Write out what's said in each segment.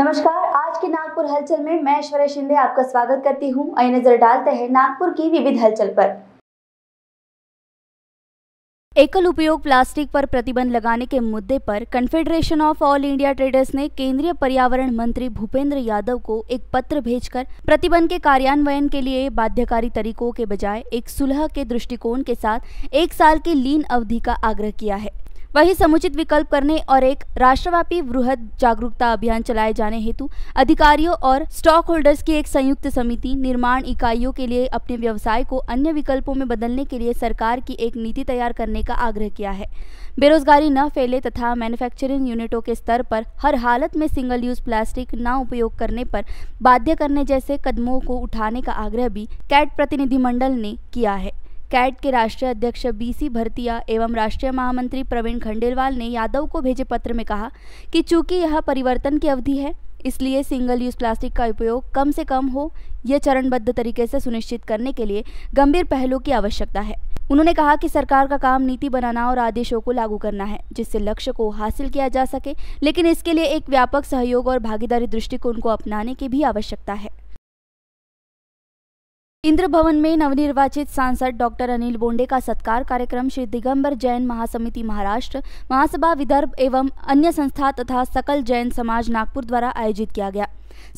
नमस्कार आज के नागपुर हलचल में मैं ऐश्वर्य शिंदे आपका स्वागत करती हूँ आई नजर डालते हैं नागपुर की विविध हलचल पर एकल उपयोग प्लास्टिक पर प्रतिबंध लगाने के मुद्दे पर confederation of all India traders ने केंद्रीय पर्यावरण मंत्री भूपेंद्र यादव को एक पत्र भेजकर प्रतिबंध के कार्यान्वयन के लिए बाध्यकारी तरीकों के बजाय एक सुलह के दृष्टिकोण के साथ एक साल की लीन अवधि का आग्रह किया है वहीं समुचित विकल्प करने और एक राष्ट्रव्यापी वृहद जागरूकता अभियान चलाए जाने हेतु अधिकारियों और स्टॉक होल्डर्स की एक संयुक्त समिति निर्माण इकाइयों के लिए अपने व्यवसाय को अन्य विकल्पों में बदलने के लिए सरकार की एक नीति तैयार करने का आग्रह किया है बेरोजगारी न फैले तथा मैन्युफैक्चरिंग यूनिटों के स्तर पर हर हालत में सिंगल यूज प्लास्टिक न उपयोग करने पर बाध्य करने जैसे कदमों को उठाने का आग्रह भी कैट प्रतिनिधिमंडल ने किया है कैट के राष्ट्रीय अध्यक्ष बीसी भरतिया एवं राष्ट्रीय महामंत्री प्रवीण खंडेलवाल ने यादव को भेजे पत्र में कहा कि चूंकि यह परिवर्तन की अवधि है इसलिए सिंगल यूज प्लास्टिक का उपयोग कम से कम हो यह चरणबद्ध तरीके से सुनिश्चित करने के लिए गंभीर पहलू की आवश्यकता है उन्होंने कहा कि सरकार का काम नीति बनाना और आदेशों को लागू करना है जिससे लक्ष्य को हासिल किया जा सके लेकिन इसके लिए एक व्यापक सहयोग और भागीदारी दृष्टिकोण को अपनाने की भी आवश्यकता है इंद्र भवन में नवनिर्वाचित सांसद डॉक्टर अनिल बोंडे का सत्कार कार्यक्रम श्री दिगंबर जैन महासमिति महाराष्ट्र महासभा विदर्भ एवं अन्य संस्था तथा सकल जैन समाज नागपुर द्वारा आयोजित किया गया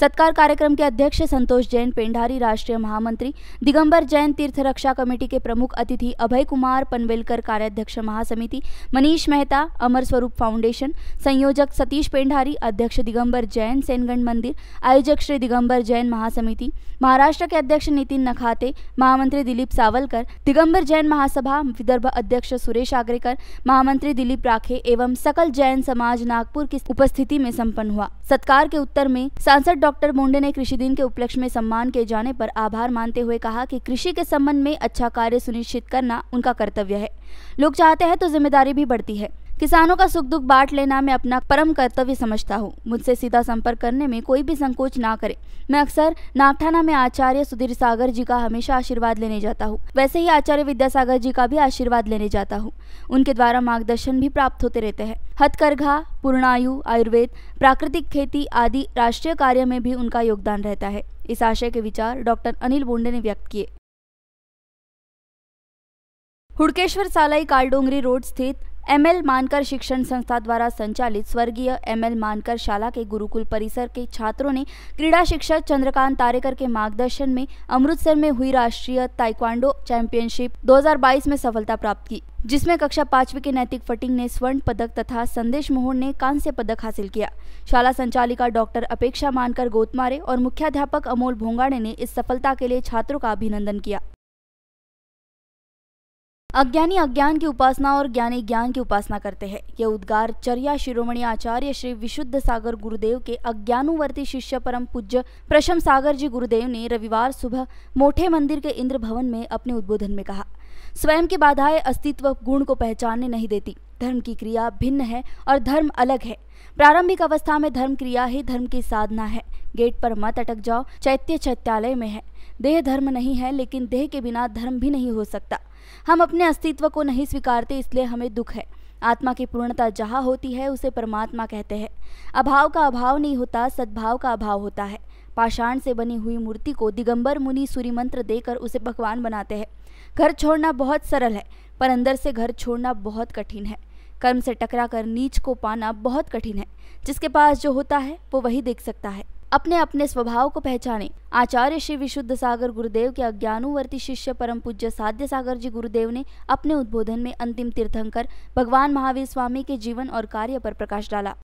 सत्कार कार्यक्रम के अध्यक्ष संतोष जैन पेंडारी राष्ट्रीय महामंत्री दिगंबर जैन तीर्थ रक्षा कमेटी के प्रमुख अतिथि अभय कुमार पनवेलकर कार्याध्यक्ष महासमिति मनीष मेहता अमर स्वरूप फाउंडेशन संयोजक सतीश पेंडारी अध्यक्ष दिगंबर जैन सेनगंड मंदिर आयोजक श्री दिगंबर जैन महासमिति महाराष्ट्र के अध्यक्ष नितिन नखाते महामंत्री दिलीप सावलकर दिगंबर जैन महासभा विदर्भ अध्यक्ष सुरेश आगरेकर महामंत्री दिलीप राखे एवं सकल जैन समाज नागपुर की उपस्थिति में संपन्न हुआ सत्कार के उत्तर में सांसद सांसद डॉक्टर मुंडे ने कृषि दिन के उपलक्ष्य में सम्मान किए जाने पर आभार मानते हुए कहा कि कृषि के संबंध में अच्छा कार्य सुनिश्चित करना उनका कर्तव्य है लोग चाहते हैं तो जिम्मेदारी भी बढ़ती है किसानों का सुख दुख बांट लेना मैं अपना परम कर्तव्य समझता हूँ मुझसे सीधा संपर्क करने में कोई भी संकोच ना करे मैं अक्सर नागठाना में आचार्य सुधीर सागर जी का हमेशा आशीर्वाद लेने जाता हूँ वैसे ही आचार्य विद्यासागर जी का भी आशीर्वाद लेने जाता हूँ उनके द्वारा मार्गदर्शन भी प्राप्त होते रहते हैं हथकरघा पूर्णायु आयुर्वेद प्राकृतिक खेती आदि राष्ट्रीय कार्य में भी उनका योगदान रहता है इस आशय के विचार डॉक्टर अनिल बोंडे ने व्यक्त किए हुड़केश्वर सालाई कालडोंगरी रोड स्थित एमएल मानकर शिक्षण संस्था द्वारा संचालित स्वर्गीय एमएल मानकर शाला के गुरुकुल परिसर के छात्रों ने क्रीड़ा शिक्षक चंद्रकांत तारेकर के मार्गदर्शन में अमृतसर में हुई राष्ट्रीय ताइक्वांडो चैंपियनशिप 2022 में सफलता प्राप्त की जिसमें कक्षा पांचवी के नैतिक फटिंग ने स्वर्ण पदक तथा संदेश मोहन ने कांस्य पदक हासिल किया शाला संचालिका डॉक्टर अपेक्षा मानकर गोतमारे और मुख्याध्यापक अमोल भोंगाड़े ने इस सफलता के लिए छात्रों का अभिनंदन किया अज्ञानी अज्ञान की उपासना और ज्ञानी ज्ञान की उपासना करते हैं यह उद्गार चर्या शिरोमणि आचार्य श्री विशुद्ध सागर गुरुदेव के अज्ञानुवर्ती शिष्य परम पूज्य प्रशम सागर जी गुरुदेव ने रविवार सुबह मोठे मंदिर के इंद्र भवन में अपने उद्बोधन में कहा स्वयं की बाधाएं अस्तित्व गुण को पहचानने नहीं देती धर्म की क्रिया भिन्न है और धर्म अलग है प्रारंभिक अवस्था में धर्म क्रिया ही धर्म की साधना है गेट पर मत अटक जाओ चैत्य चैत्यालय में है देह धर्म नहीं है लेकिन देह के बिना धर्म भी नहीं हो सकता हम अपने अस्तित्व को नहीं स्वीकारते इसलिए हमें दुख है आत्मा की पूर्णता जहाँ होती है उसे परमात्मा कहते हैं अभाव का अभाव नहीं होता सद्भाव का अभाव होता है पाषाण से बनी हुई मूर्ति को दिगंबर मुनि सूर्य मंत्र देकर उसे भगवान बनाते हैं घर छोड़ना बहुत सरल है पर अंदर से घर छोड़ना बहुत कठिन है कर्म से टकरा कर नीच को पाना बहुत कठिन है जिसके पास जो होता है वो वही देख सकता है अपने अपने स्वभाव को पहचाने आचार्य श्री विशुद्ध सागर गुरुदेव के अज्ञानुवर्ती शिष्य परम पूज्य साध्य सागर जी गुरुदेव ने अपने उद्बोधन में अंतिम तीर्थंकर भगवान महावीर स्वामी के जीवन और कार्य पर प्रकाश डाला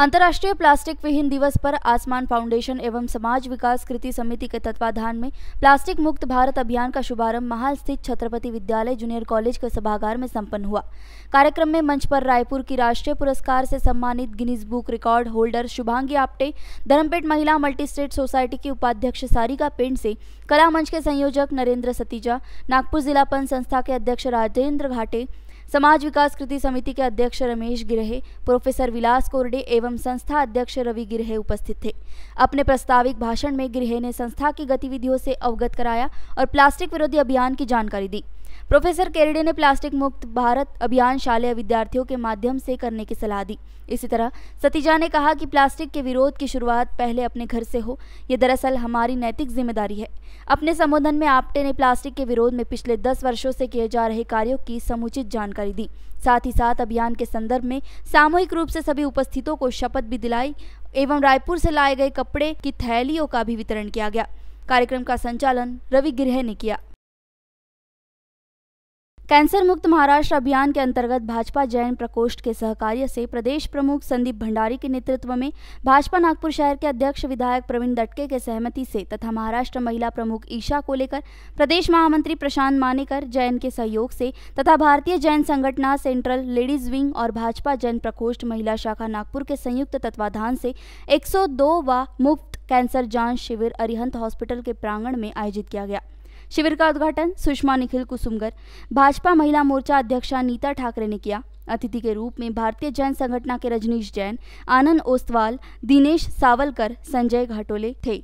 अंतर्राष्ट्रीय प्लास्टिक विहीन दिवस पर आसमान फाउंडेशन एवं समाज विकास कृति समिति के तत्वाधान में प्लास्टिक मुक्त भारत अभियान का शुभारंभ महाल स्थित छत्रपति विद्यालय जूनियर कॉलेज के सभागार में संपन्न हुआ कार्यक्रम में मंच पर रायपुर की राष्ट्रीय पुरस्कार से सम्मानित Guinness book record holder Shubhangi Apte Dharampeth महिला मल्टी स्टेट सोसायटी की उपाध्यक्ष सारिका पेंट से कला मंच के संयोजक नरेंद्र सतीजा नागपुर जिला पंच संस्था के अध्यक्ष राजेंद्र घाटे समाज विकास कृति समिति के अध्यक्ष रमेश गिरहे प्रोफेसर विलास कोरडे एवं संस्था अध्यक्ष रवि गिरहे उपस्थित थे अपने प्रस्ताविक भाषण में गिरहे ने संस्था की गतिविधियों से अवगत कराया और प्लास्टिक विरोधी अभियान की जानकारी दी प्रोफेसर केरडे ने प्लास्टिक मुक्त भारत अभियान शालेय विद्यार्थियों के माध्यम से करने की सलाह दी इसी तरह सतीजा ने कहा कि प्लास्टिक के विरोध की शुरुआत पहले अपने घर से हो ये दरअसल हमारी नैतिक जिम्मेदारी है अपने संबोधन में आपटे ने प्लास्टिक के विरोध में पिछले दस वर्षों से किए जा रहे कार्यों की समुचित जानकारी दी साथ ही साथ अभियान के संदर्भ में सामूहिक रूप से सभी उपस्थितों को शपथ भी दिलाई एवं रायपुर से लाए गए कपड़े की थैलियों का भी वितरण किया गया कार्यक्रम का संचालन रवि गिरह ने किया कैंसर मुक्त महाराष्ट्र अभियान के अंतर्गत भाजपा जैन प्रकोष्ठ के सहकार्य से प्रदेश प्रमुख संदीप भंडारी के नेतृत्व में भाजपा नागपुर शहर के अध्यक्ष विधायक प्रवीण दटके के सहमति से तथा महाराष्ट्र महिला प्रमुख ईशा को लेकर प्रदेश महामंत्री प्रशांत मानेकर जैन के सहयोग से तथा Bharatiya Jain Sanghatana central ladies wing और भाजपा जैन प्रकोष्ठ महिला शाखा नागपुर के संयुक्त तत्वाधान से एक व मुफ्त कैंसर जांच शिविर अरिहंत हॉस्पिटल के प्रांगण में आयोजित किया गया शिविर का उद्घाटन सुषमा निखिल कुसुमगर भाजपा महिला मोर्चा अध्यक्ष नीता ठाकरे ने किया अतिथि के रूप में भारतीय जैन संगठना के रजनीश जैन आनंद ओस्तवाल दिनेश सावलकर संजय घाटोले थे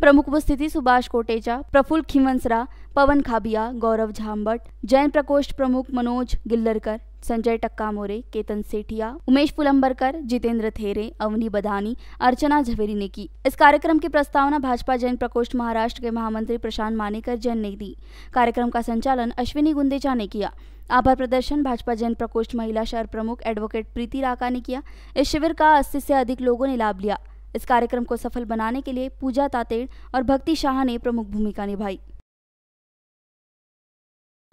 प्रमुख उपस्थिति सुभाष कोटेचा प्रफुल्ल खिमंसरा पवन खाबिया गौरव झाम्बट जैन प्रकोष्ठ प्रमुख मनोज गिल्लरकर संजय टक्का मोरे केतन सेठिया उमेश पुलंबरकर जितेंद्र थेरे अवनी बदानी अर्चना झवेरी ने की इस कार्यक्रम की प्रस्तावना भाजपा जैन प्रकोष्ठ महाराष्ट्र के महामंत्री प्रशांत मानेकर जैन ने दी कार्यक्रम का संचालन अश्विनी गुंदेचा ने किया आभार प्रदर्शन भाजपा जैन प्रकोष्ठ महिला शहर प्रमुख एडवोकेट प्रीति राका ने किया इस शिविर का अस्सी से अधिक लोगों ने लाभ लिया इस कार्यक्रम को सफल बनाने के लिए पूजा तातेड़ और भक्ति शाह ने प्रमुख भूमिका निभाई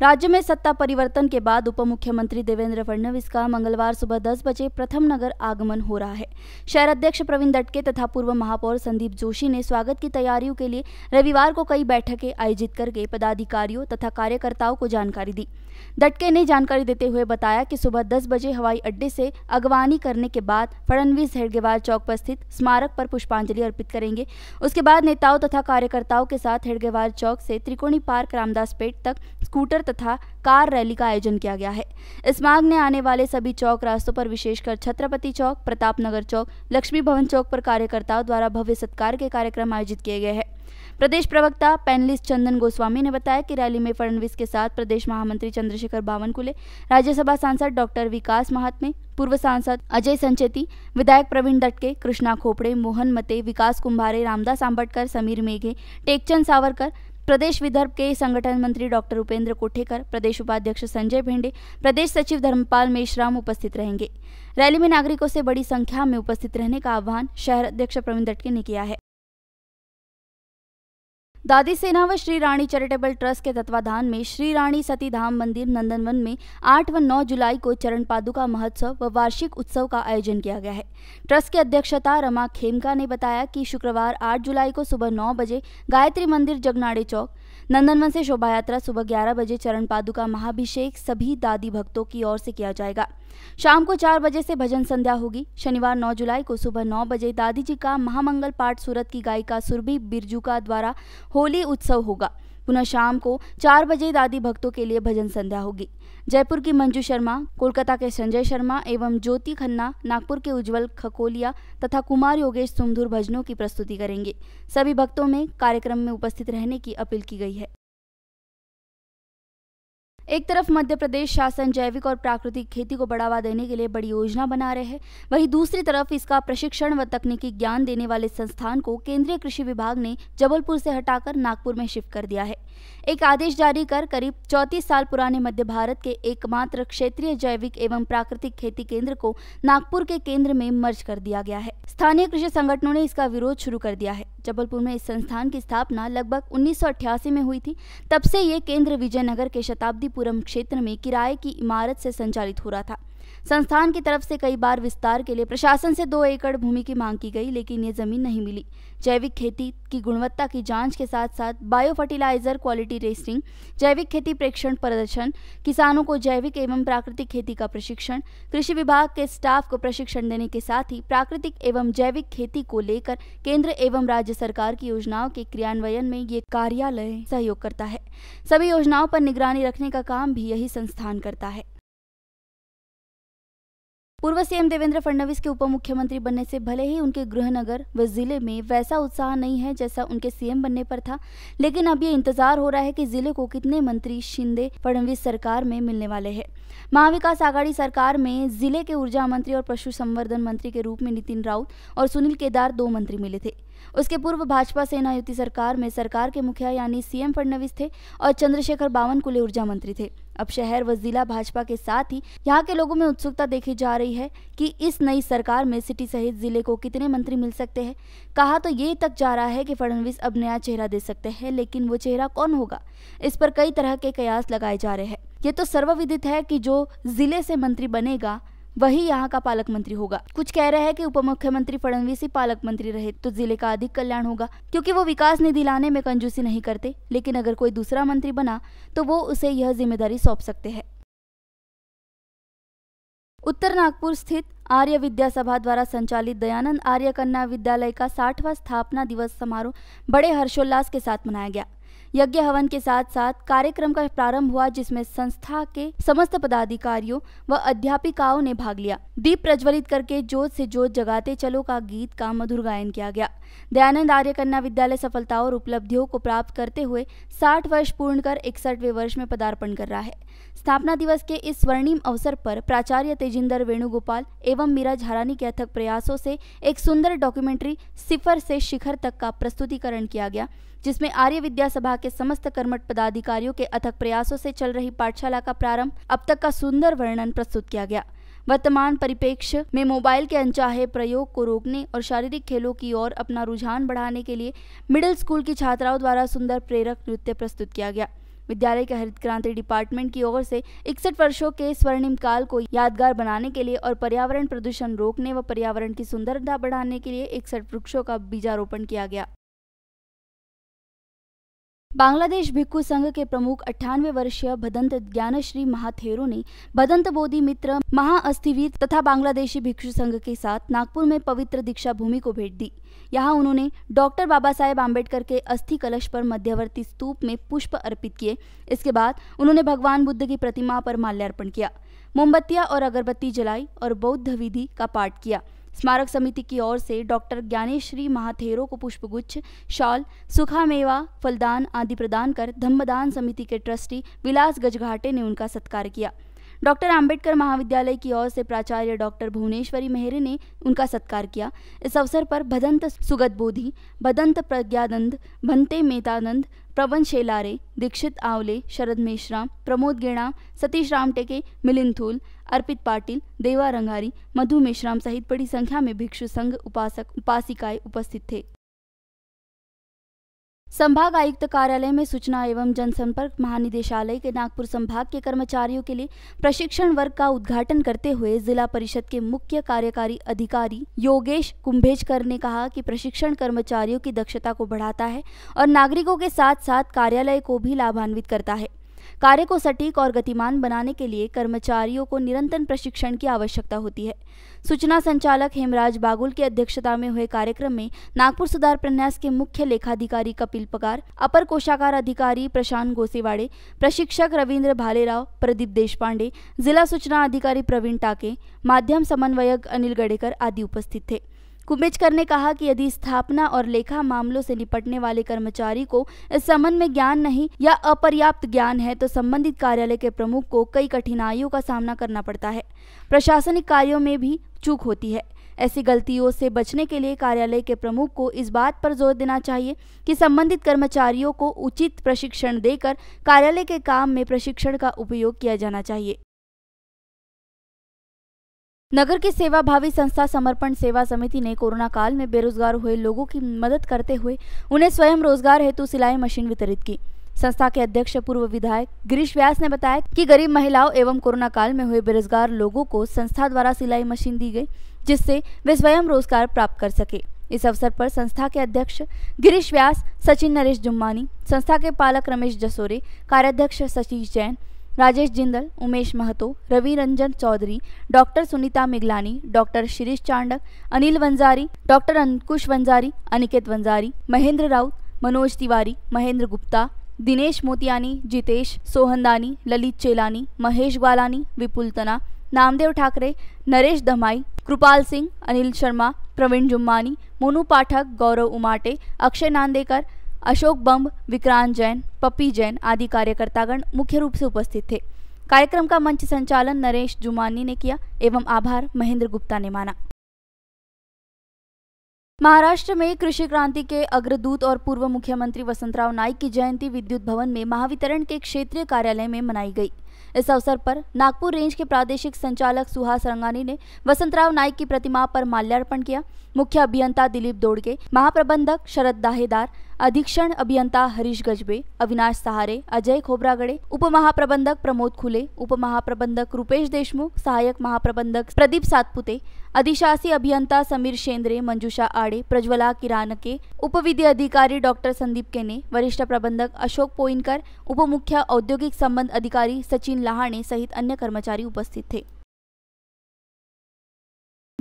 राज्य में सत्ता परिवर्तन के बाद उप मुख्यमंत्री देवेंद्र फडणवीस का मंगलवार सुबह दस बजे प्रथम नगर आगमन हो रहा है शहर अध्यक्ष प्रवीण दटके तथा पूर्व महापौर संदीप जोशी ने स्वागत की तैयारियों के लिए रविवार को कई बैठकें आयोजित करके पदाधिकारियों तथा कार्यकर्ताओं को जानकारी दी दटके ने जानकारी देते हुए बताया कि सुबह 10 बजे हवाई अड्डे से अगवानी करने के बाद फडणवीस हेडगेवार चौक पर स्थित स्मारक पर पुष्पांजलि अर्पित करेंगे उसके बाद नेताओं तथा कार्यकर्ताओं के साथ हेडगेवार चौक से त्रिकोणी पार्क रामदास पेट तक स्कूटर तथा कार रैली का आयोजन किया गया है इस मार्ग में आने वाले सभी चौक रास्तों पर विशेषकर छत्रपति चौक प्रताप नगर चौक लक्ष्मी भवन चौक पर कार्यकर्ताओं द्वारा भव्य सत्कार के कार्यक्रम आयोजित किए गए हैं प्रदेश प्रवक्ता पैनलिस्ट चंदन गोस्वामी ने बताया कि रैली में फडणवीस के साथ प्रदेश महामंत्री चंद्रशेखर बावनकुले राज्यसभा सांसद डॉक्टर विकास महात्मे पूर्व सांसद अजय संचेती विधायक प्रवीण दटके कृष्णा खोपड़े मोहन मते विकास कुंभारे रामदास आंबटकर समीर मेघे टेकचंद सावरकर प्रदेश विदर्भ के संगठन मंत्री डॉक्टर उपेंद्र कोठेकर प्रदेश उपाध्यक्ष संजय भेंडे प्रदेश सचिव धर्मपाल मेश्राम उपस्थित रहेंगे रैली में नागरिकों से बड़ी संख्या में उपस्थित रहने का आह्वान शहर अध्यक्ष प्रवीण दटके ने किया है दादी सेना व श्री रानी चैरिटेबल ट्रस्ट के तत्वाधान में श्री रानी सती धाम मंदिर नंदनवन में 8 व 9 जुलाई को चरण पादुका महोत्सव व वार्षिक उत्सव का आयोजन किया गया है ट्रस्ट की अध्यक्षता रमा खेमका ने बताया कि शुक्रवार 8 जुलाई को सुबह 9 बजे गायत्री मंदिर जगनाड़े चौक नंदनवन से शोभा यात्रा सुबह ग्यारह बजे चरण पादुका महाभिषेक सभी दादी भक्तों की ओर से किया जाएगा शाम को चार बजे से भजन संध्या होगी शनिवार नौ जुलाई को सुबह नौ बजे दादी जी का महामंगल पाठ सूरत की गायिका सुरभि बिरजू का द्वारा होली उत्सव होगा पुनः शाम को चार बजे दादी भक्तों के लिए भजन संध्या होगी जयपुर की मंजू शर्मा कोलकाता के संजय शर्मा एवं ज्योति खन्ना नागपुर के उज्जवल खकोलिया तथा कुमार योगेश सुमधुर भजनों की प्रस्तुति करेंगे सभी भक्तों में कार्यक्रम में उपस्थित रहने की अपील की गई है एक तरफ मध्य प्रदेश शासन जैविक और प्राकृतिक खेती को बढ़ावा देने के लिए बड़ी योजना बना रहे हैं वहीं दूसरी तरफ इसका प्रशिक्षण व तकनीकी ज्ञान देने वाले संस्थान को केंद्रीय कृषि विभाग ने जबलपुर से हटाकर नागपुर में शिफ्ट कर दिया है एक आदेश जारी कर करीब चौंतीस साल पुराने मध्य भारत के एकमात्र क्षेत्रीय जैविक एवं प्राकृतिक खेती केंद्र को नागपुर के केंद्र में मर्ज कर दिया गया है स्थानीय कृषि संगठनों ने इसका विरोध शुरू कर दिया है जबलपुर में इस संस्थान की स्थापना लगभग उन्नीस में हुई थी तब से ये केंद्र विजयनगर के शताब्दीपुरम क्षेत्र में किराए की इमारत से संचालित हो रहा था संस्थान की तरफ से कई बार विस्तार के लिए प्रशासन से दो एकड़ भूमि की मांग की गई लेकिन ये जमीन नहीं मिली जैविक खेती की गुणवत्ता की जांच के साथ साथ बायो फर्टिलाइजर क्वालिटी टेस्टिंग जैविक खेती प्रेक्षण प्रदर्शन किसानों को जैविक एवं प्राकृतिक खेती का प्रशिक्षण कृषि विभाग के स्टाफ को प्रशिक्षण देने के साथ ही प्राकृतिक एवं जैविक खेती को लेकर केंद्र एवं राज्य सरकार की योजनाओं के क्रियान्वयन में ये कार्यालय सहयोग करता है सभी योजनाओं पर निगरानी रखने का काम भी यही संस्थान करता है पूर्व सीएम देवेंद्र फडणवीस के उप मुख्यमंत्री बनने से भले ही उनके गृहनगर व जिले में वैसा उत्साह नहीं है जैसा उनके सीएम बनने पर था लेकिन अब ये इंतजार हो रहा है कि जिले को कितने मंत्री शिंदे फडणवीस सरकार में मिलने वाले हैं महाविकास आघाड़ी सरकार में जिले के ऊर्जा मंत्री और पशु संवर्धन मंत्री के रूप में नितिन राउत और सुनील केदार दो मंत्री मिले थे उसके पूर्व भाजपा सेना युति सरकार में सरकार के मुखिया यानी सीएम फडणवीस थे और चंद्रशेखर बावनकुले ऊर्जा मंत्री थे अब शहर व जिला भाजपा के साथ ही यहाँ के लोगों में उत्सुकता देखी जा रही है कि इस नई सरकार में सिटी सहित जिले को कितने मंत्री मिल सकते हैं कहा तो ये तक जा रहा है कि फडणवीस अब नया चेहरा दे सकते हैं लेकिन वो चेहरा कौन होगा इस पर कई तरह के कयास लगाए जा रहे हैं ये तो सर्वविदित है कि जो जिले से मंत्री बनेगा वही यहाँ का पालक मंत्री होगा कुछ कह रहे हैं कि उप मुख्यमंत्री फडणवीस ही पालक मंत्री रहे तो जिले का अधिक कल्याण होगा क्योंकि वो विकास निधि लाने में कंजूसी नहीं करते लेकिन अगर कोई दूसरा मंत्री बना तो वो उसे यह जिम्मेदारी सौंप सकते हैं उत्तर नागपुर स्थित आर्य विद्या सभा द्वारा संचालित दयानंद आर्य कन्या विद्यालय का साठवा स्थापना दिवस समारोह बड़े हर्षोल्लास के साथ मनाया गया यज्ञ हवन के साथ साथ कार्यक्रम का प्रारंभ हुआ जिसमें संस्था के समस्त पदाधिकारियों व अध्यापिकाओं ने भाग लिया दीप प्रज्वलित करके जोत से जोत जगाते चलो का गीत का मधुर गायन किया गया दयानंद आर्य कन्या विद्यालय सफलताओं और उपलब्धियों को प्राप्त करते हुए 60 वर्ष पूर्ण कर इकसठवें वर्ष में पदार्पण कर रहा है स्थापना दिवस के इस स्वर्णिम अवसर पर प्राचार्य तेजिंदर वेणुगोपाल एवं एवं मीरा झारानी के अथक प्रयासों से एक सुंदर डॉक्यूमेंट्री सिफर से शिखर तक का प्रस्तुतिकरण किया गया जिसमें आर्य विद्या सभा के समस्त कर्मठ पदाधिकारियों के अथक प्रयासों से चल रही पाठशाला का प्रारंभ अब तक का सुंदर वर्णन प्रस्तुत किया गया वर्तमान परिपेक्ष में मोबाइल के अनचाहे प्रयोग को रोकने और शारीरिक खेलों की ओर अपना रुझान बढ़ाने के लिए मिडिल स्कूल की छात्राओं द्वारा सुंदर प्रेरक नृत्य प्रस्तुत किया गया विद्यालय के हरित क्रांति डिपार्टमेंट की ओर से इकसठ वर्षों के स्वर्णिम काल को यादगार बनाने के लिए और पर्यावरण प्रदूषण रोकने व पर्यावरण की सुंदरता बढ़ाने के लिए इकसठ वृक्षों का बीजारोपण किया गया बांग्लादेश भिक्खु संघ के प्रमुख अट्ठानवे वर्षीय भदंत ज्ञानश्री महाथेरो ने भदंत बोधि मित्र महाअस्थिवीर तथा बांग्लादेशी भिक्षु संघ के साथ नागपुर में पवित्र दीक्षा भूमि को भेंट दी यहाँ उन्होंने डॉक्टर बाबा साहेब आम्बेडकर के अस्थि कलश पर मध्यवर्ती स्तूप में पुष्प अर्पित किए इसके बाद उन्होंने भगवान बुद्ध की प्रतिमा पर माल्यार्पण किया मोमबत्तियां और अगरबत्ती जलाई और बौद्ध विधि का पाठ किया स्मारक समिति की ओर से डॉक्टर ज्ञानेश्वरी महाथेरो को पुष्पगुच्छ शॉल सूखा मेवा फलदान आदि प्रदान कर धम्मदान समिति के ट्रस्टी विलास गजघाटे ने उनका सत्कार किया डॉक्टर आम्बेडकर महाविद्यालय की ओर से प्राचार्य डॉक्टर भुवनेश्वरी मेहरे ने उनका सत्कार किया इस अवसर पर भदंत सुगत बोधि भदंत प्रज्ञानंद भंते मेतानंद प्रवन शेलारे दीक्षित आवले शरद मेश्राम प्रमोद गेणाम सतीश रामटेके मिलिंद थूल अर्पित पाटिल देवा रंगारी मधु मेश्राम सहित बड़ी संख्या में भिक्षु संघ उपासक उपासिकाएं उपस्थित थे संभाग आयुक्त कार्यालय में सूचना एवं जनसंपर्क महानिदेशालय के नागपुर संभाग के कर्मचारियों के लिए प्रशिक्षण वर्ग का उद्घाटन करते हुए जिला परिषद के मुख्य कार्यकारी अधिकारी योगेश कुंभेजकर ने कहा कि प्रशिक्षण कर्मचारियों की दक्षता को बढ़ाता है और नागरिकों के साथ साथ कार्यालय को भी लाभान्वित करता है कार्य को सटीक और गतिमान बनाने के लिए कर्मचारियों को निरंतर प्रशिक्षण की आवश्यकता होती है सूचना संचालक हेमराज बागुल की अध्यक्षता में हुए कार्यक्रम में नागपुर सुधार प्रन्यास के मुख्य लेखाधिकारी कपिल पगार अपर कोषागार अधिकारी प्रशांत गोसेवाड़े प्रशिक्षक रविन्द्र भालेराव प्रदीप देशपांडे जिला सूचना अधिकारी प्रवीण टाके माध्यम समन्वयक अनिल गडेकर आदि उपस्थित थे कुंभेजकर ने कहा कि यदि स्थापना और लेखा मामलों से निपटने वाले कर्मचारी को इस संबंध में ज्ञान नहीं या अपर्याप्त ज्ञान है तो संबंधित कार्यालय के प्रमुख को कई कठिनाइयों का सामना करना पड़ता है प्रशासनिक कार्यों में भी चूक होती है ऐसी गलतियों से बचने के लिए कार्यालय के प्रमुख को इस बात पर जोर देना चाहिए कि संबंधित कर्मचारियों को उचित प्रशिक्षण देकर कार्यालय के काम में प्रशिक्षण का उपयोग किया जाना चाहिए नगर के सेवा भावी संस्था समर्पण सेवा समिति ने कोरोना काल में बेरोजगार हुए लोगों की मदद करते हुए उन्हें स्वयं रोजगार हेतु सिलाई मशीन वितरित की संस्था के अध्यक्ष पूर्व विधायक गिरीश व्यास ने बताया कि गरीब महिलाओं एवं कोरोना काल में हुए बेरोजगार लोगों को संस्था द्वारा सिलाई मशीन दी गई जिससे वे स्वयं रोजगार प्राप्त कर सके इस अवसर पर संस्था के अध्यक्ष गिरीश व्यास सचिन नरेश जुम्मानी संस्था के पालक रमेश जसोरे कार्याध्यक्ष Satish Jain Rajesh Jindal Umesh Mahto Ravi Ranjan Chaudhary doctor Sunita Miglani doctor Shirish Chandak Anil Vanjari doctor Ankush Vanjari Aniket Vanjari Mahendra Raut Manoj Tiwari Mahendra Gupta Dinesh Motiani Jitesh Sohandani Lalit Chelani Mahesh Gwalani Vipul Tana Namdev Thackeray Naresh दमाई कृपाल सिंह अनिल शर्मा प्रवीण जुम्मानी मोनू पाठक गौरव उमाटे अक्षय नांदेकर अशोक बम्ब विक्रांत जैन पप्पी जैन आदि कार्यकर्तागण मुख्य रूप से उपस्थित थे कार्यक्रम का मंच संचालन नरेश जुमानी ने किया एवं आभार महेंद्र गुप्ता ने माना महाराष्ट्र में कृषि क्रांति के अग्रदूत और पूर्व मुख्यमंत्री वसंतराव नाइक की जयंती विद्युत भवन में महावितरण के क्षेत्रीय कार्यालय में मनाई गई इस अवसर पर नागपुर रेंज के प्रादेशिक संचालक सुहास रंगानी ने वसंतराव नाइक की प्रतिमा पर माल्यार्पण किया मुख्य अभियंता दिलीप दोड़के महाप्रबंधक शरद दाहेदार अधीक्षण अभियंता हरीश गजबे अविनाश सहारे अजय खोबरागड़े उप महाप्रबंधक प्रमोद खुले उप महाप्रबंधक रूपेश देशमुख सहायक महाप्रबंधक प्रदीप सातपुते अधिशासी अभियंता समीर शेंद्रे मंजूषा आड़े प्रज्वला किरानके उपविधि अधिकारी डॉक्टर संदीप केने वरिष्ठ प्रबंधक अशोक पोइनकर उप मुख्य औद्योगिक संबंध अधिकारी सचिन लहाणे सहित अन्य कर्मचारी उपस्थित थे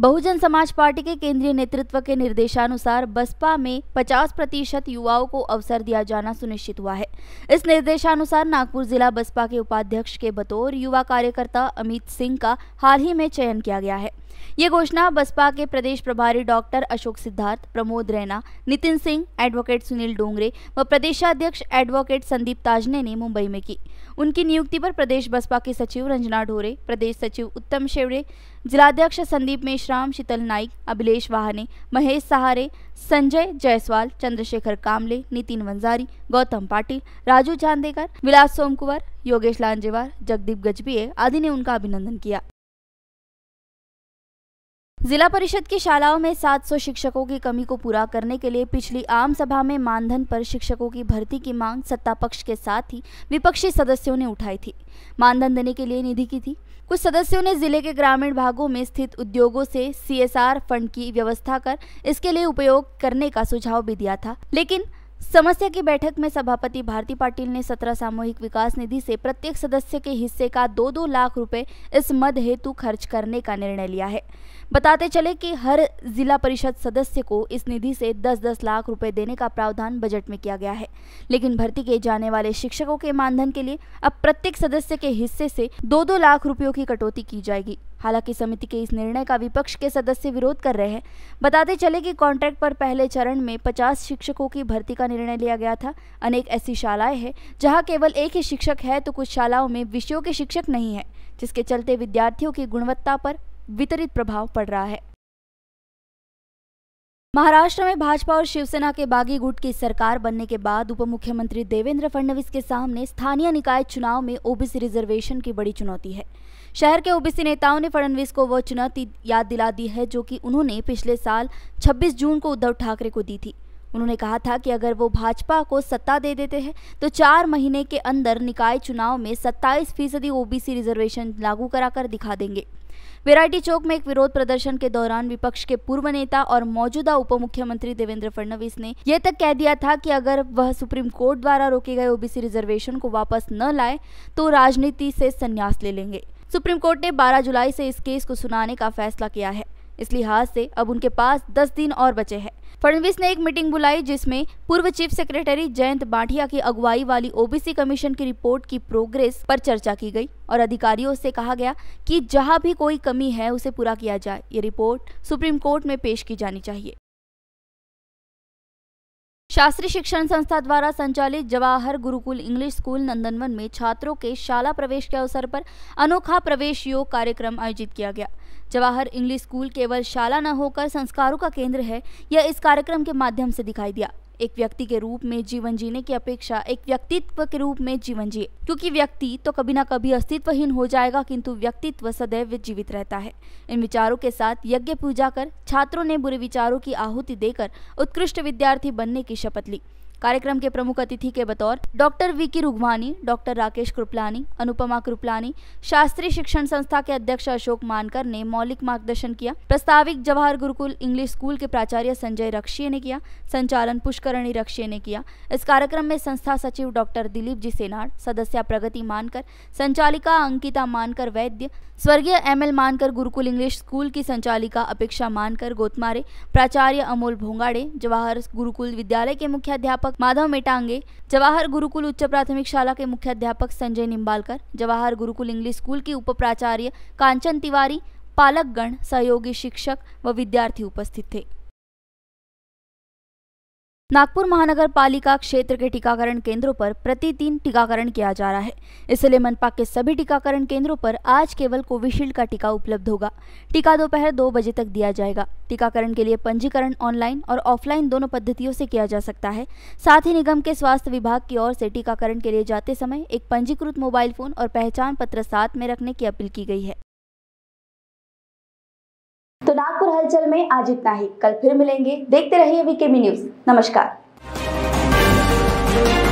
बहुजन समाज पार्टी के केंद्रीय नेतृत्व के निर्देशानुसार बसपा में 50 प्रतिशत युवाओं को अवसर दिया जाना सुनिश्चित हुआ है इस निर्देशानुसार नागपुर जिला बसपा के उपाध्यक्ष के बतौर युवा कार्यकर्ता अमित सिंह का हाल ही में चयन किया गया है ये घोषणा बसपा के प्रदेश प्रभारी डॉक्टर अशोक सिद्धार्थ प्रमोद रैना नितिन सिंह एडवोकेट सुनील डोंगरे व प्रदेशाध्यक्ष एडवोकेट संदीप ताजने ने मुंबई में की उनकी नियुक्ति पर प्रदेश बसपा के सचिव रंजना ढोरे प्रदेश सचिव उत्तम शेवड़े जिलाध्यक्ष संदीप मेश्राम शीतल नाइक अभिलेश वाहने महेश सहारे संजय जायसवाल चंद्रशेखर कामले नितिन वंजारी गौतम पाटिल राजू चांदेकर विलास सोमकुवर योगेश लांजेवार जगदीप गजबीए आदि ने उनका अभिनंदन किया जिला परिषद की शालाओं में 700 शिक्षकों की कमी को पूरा करने के लिए पिछली आम सभा में मानधन पर शिक्षकों की भर्ती की मांग सत्ता पक्ष के साथ ही विपक्षी सदस्यों ने उठाई थी मानधन देने के लिए निधि की थी कुछ सदस्यों ने जिले के ग्रामीण भागों में स्थित उद्योगों से सीएसआर फंड की व्यवस्था कर इसके लिए उपयोग करने का सुझाव भी दिया था लेकिन समस्या की बैठक में सभापति भारती पाटिल ने सत्रह सामूहिक विकास निधि से प्रत्येक सदस्य के हिस्से का दो दो लाख रुपए इस मद हेतु खर्च करने का निर्णय लिया है बताते चले कि हर जिला परिषद सदस्य को इस निधि से दस दस लाख रुपए देने का प्रावधान बजट में किया गया है लेकिन भर्ती किए जाने वाले शिक्षकों के मानधन के लिए अब प्रत्येक सदस्य के हिस्से से दो दो लाख रुपयों की कटौती की जाएगी हालांकि समिति के इस निर्णय का विपक्ष के सदस्य विरोध कर रहे हैं बताते चले कि कॉन्ट्रैक्ट पर पहले चरण में 50 शिक्षकों की भर्ती का निर्णय लिया गया था अनेक ऐसी शालाएं हैं जहां केवल एक ही शिक्षक है तो कुछ शालाओं में विषयों के शिक्षक नहीं है जिसके चलते विद्यार्थियों की गुणवत्ता पर वितरित प्रभाव पड़ रहा है महाराष्ट्र में भाजपा और शिवसेना के बागी गुट की सरकार बनने के बाद उप मुख्यमंत्री देवेंद्र फडणवीस के सामने स्थानीय निकाय चुनाव में ओबीसी रिजर्वेशन की बड़ी चुनौती है शहर के ओबीसी नेताओं ने फडणवीस को वह चुनौती याद दिला दी है जो कि उन्होंने पिछले साल 26 जून को उद्धव ठाकरे को दी थी उन्होंने कहा था कि अगर वो भाजपा को सत्ता दे देते हैं तो चार महीने के अंदर निकाय चुनाव में 27 फीसदी ओबीसी रिजर्वेशन लागू कराकर दिखा देंगे वेराइटी चौक में एक विरोध प्रदर्शन के दौरान विपक्ष के पूर्व नेता और मौजूदा उप मुख्यमंत्री देवेंद्र फडणवीस ने यह तक कह दिया था कि अगर वह सुप्रीम कोर्ट द्वारा रोके गए ओबीसी रिजर्वेशन को वापस न लाए तो राजनीति से संन्यास ले लेंगे सुप्रीम कोर्ट ने 12 जुलाई से इस केस को सुनाने का फैसला किया है इस लिहाज से अब उनके पास 10 दिन और बचे हैं फडणवीस ने एक मीटिंग बुलाई जिसमें पूर्व चीफ सेक्रेटरी जयंत बांटिया की अगुवाई वाली ओबीसी कमीशन की रिपोर्ट की प्रोग्रेस पर चर्चा की गई और अधिकारियों से कहा गया कि जहां भी कोई कमी है उसे पूरा किया जाए ये रिपोर्ट सुप्रीम कोर्ट में पेश की जानी चाहिए शास्त्री शिक्षण संस्था द्वारा संचालित जवाहर गुरुकुल इंग्लिश स्कूल नंदनवन में छात्रों के शाला प्रवेश के अवसर पर अनोखा प्रवेश योग कार्यक्रम आयोजित किया गया जवाहर इंग्लिश स्कूल केवल शाला न होकर संस्कारों का केंद्र है यह इस कार्यक्रम के माध्यम से दिखाई दिया एक व्यक्ति के रूप में जीवन जीने की अपेक्षा एक व्यक्तित्व के रूप में जीवन जिए क्योंकि व्यक्ति तो कभी ना कभी अस्तित्वहीन हो जाएगा किंतु व्यक्तित्व सदैव जीवित रहता है इन विचारों के साथ यज्ञ पूजा कर छात्रों ने बुरे विचारों की आहुति देकर उत्कृष्ट विद्यार्थी बनने की शपथ ली कार्यक्रम के प्रमुख अतिथि के बतौर doctor V K Rughwani doctor Rakesh Kripalani Anupama Kripalani शास्त्रीय शिक्षण संस्था के अध्यक्ष अशोक मानकर ने मौलिक मार्गदर्शन किया प्रस्तावित जवाहर गुरुकुल इंग्लिश स्कूल के प्राचार्य संजय रक्षीय ने किया संचालन पुष्करणी रक्षीय ने किया इस कार्यक्रम में संस्था सचिव डॉक्टर दिलीप जी सेनाड़ सदस्य प्रगति मानकर संचालिका अंकिता मानकर वैद्य स्वर्गीय एम एल मानकर गुरुकुल इंग्लिश स्कूल की संचालिका अपेक्षा मानकर गोतमारे प्राचार्य अमोल भोंगाड़े जवाहर गुरुकुल विद्यालय के मुख्याध्यापक अध्यापक माधव मेटांगे जवाहर गुरुकुल उच्च प्राथमिक शाला के मुख्य अध्यापक संजय निम्बालकर जवाहर गुरुकुल इंग्लिश स्कूल के उप प्राचार्य कांचन तिवारी पालकगण सहयोगी शिक्षक व विद्यार्थी उपस्थित थे नागपुर महानगर पालिका क्षेत्र के टीकाकरण केंद्रों पर प्रतिदिन टीकाकरण किया जा रहा है इसलिए मनपा के सभी टीकाकरण केंद्रों पर आज केवल कोविशील्ड का टीका उपलब्ध होगा टीका दोपहर दो बजे तक दिया जाएगा टीकाकरण के लिए पंजीकरण ऑनलाइन और ऑफलाइन दोनों पद्धतियों से किया जा सकता है साथ ही निगम के स्वास्थ्य विभाग की ओर से टीकाकरण के लिए जाते समय एक पंजीकृत मोबाइल फोन और पहचान पत्र साथ में रखने की अपील की गई है तो नागपुर हलचल में आज इतना ही कल फिर मिलेंगे देखते रहिए वीकेबी न्यूज नमस्कार